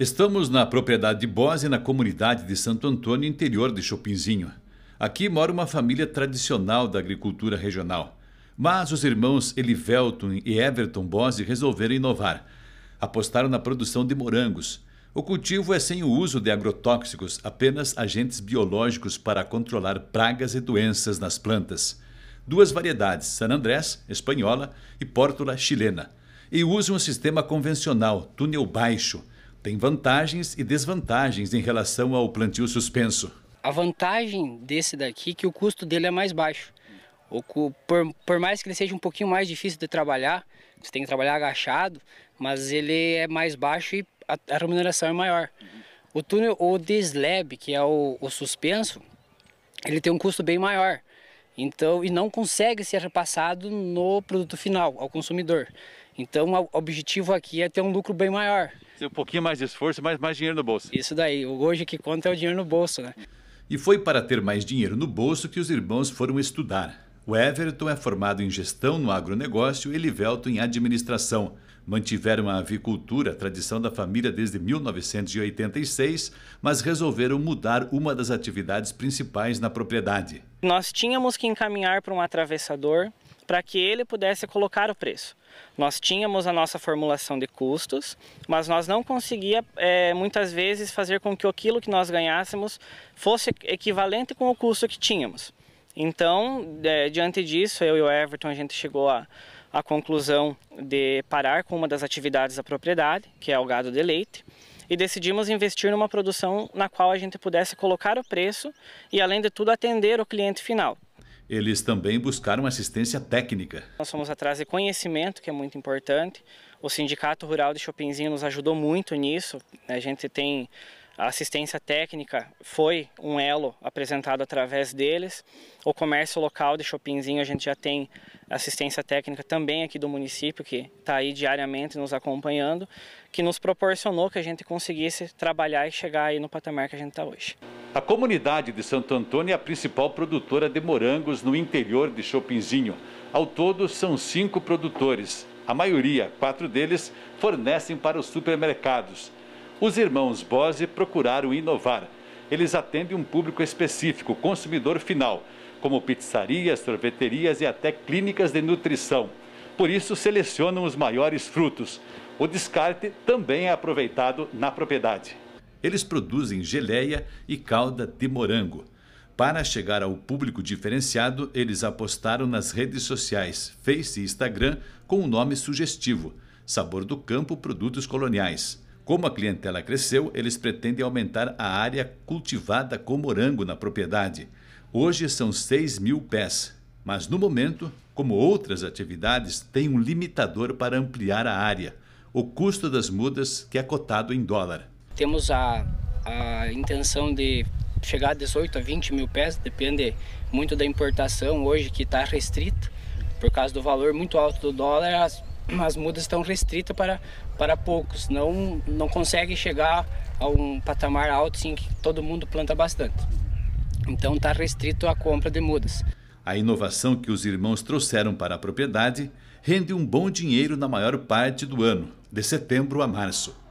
Estamos na propriedade de Bose, na comunidade de Santo Antônio, interior de Chopinzinho. Aqui mora uma família tradicional da agricultura regional. Mas os irmãos Elivelton e Everton Bose resolveram inovar. Apostaram na produção de morangos. O cultivo é sem o uso de agrotóxicos, apenas agentes biológicos para controlar pragas e doenças nas plantas. Duas variedades, San Andrés, espanhola, e Pórtula, chilena. E usa um sistema convencional, túnel baixo, tem vantagens e desvantagens em relação ao plantio suspenso. A vantagem desse daqui é que o custo dele é mais baixo. Por, por, mais que ele seja um pouquinho mais difícil de trabalhar, você tem que trabalhar agachado, mas ele é mais baixo e a, a remuneração é maior. O túnel, o deslab, que é o, o suspenso, ele tem um custo bem maior. Então, e não consegue ser repassado no produto final, ao consumidor. Então, o objetivo aqui é ter um lucro bem maior um pouquinho mais de esforço, mais, mais dinheiro no bolso. Isso daí, hoje que conta é o dinheiro no bolso, né? E foi para ter mais dinheiro no bolso que os irmãos foram estudar. O Everton é formado em gestão no agronegócio e Livelto em administração. Mantiveram a avicultura, a tradição da família desde 1986, mas resolveram mudar uma das atividades principais na propriedade. Nós tínhamos que encaminhar para um atravessador para que ele pudesse colocar o preço. Nós tínhamos a nossa formulação de custos, mas nós não conseguia é, muitas vezes fazer com que aquilo que nós ganhássemos fosse equivalente com o custo que tínhamos. Então, é, diante disso, eu e o Everton a gente chegou a a conclusão de parar com uma das atividades da propriedade, que é o gado de leite, e decidimos investir numa produção na qual a gente pudesse colocar o preço e, além de tudo, atender o cliente final eles também buscaram assistência técnica. Nós fomos atrás de conhecimento, que é muito importante. O Sindicato Rural de Chopinzinho nos ajudou muito nisso. A gente tem a assistência técnica foi um elo apresentado através deles. O comércio local de Chopinzinho, a gente já tem assistência técnica também aqui do município, que está aí diariamente nos acompanhando, que nos proporcionou que a gente conseguisse trabalhar e chegar aí no patamar que a gente está hoje. A comunidade de Santo Antônio é a principal produtora de morangos no interior de Chopinzinho. Ao todo, são cinco produtores. A maioria, quatro deles, fornecem para os supermercados. Os irmãos Bose procuraram inovar. Eles atendem um público específico, consumidor final, como pizzarias, sorveterias e até clínicas de nutrição. Por isso, selecionam os maiores frutos. O descarte também é aproveitado na propriedade. Eles produzem geleia e calda de morango. Para chegar ao público diferenciado, eles apostaram nas redes sociais Face e Instagram com um nome sugestivo: Sabor do Campo Produtos Coloniais. Como a clientela cresceu, eles pretendem aumentar a área cultivada com morango na propriedade. Hoje são 6 mil pés, mas no momento, como outras atividades, tem um limitador para ampliar a área: o custo das mudas, que é cotado em dólar temos a, a intenção de chegar a 18 a 20 mil pés, depende muito da importação hoje que está restrita, por causa do valor muito alto do dólar, as, as mudas estão restritas para, para poucos, não, não consegue chegar a um patamar alto assim, que todo mundo planta bastante. Então está restrito a compra de mudas. A inovação que os irmãos trouxeram para a propriedade rende um bom dinheiro na maior parte do ano, de setembro a março.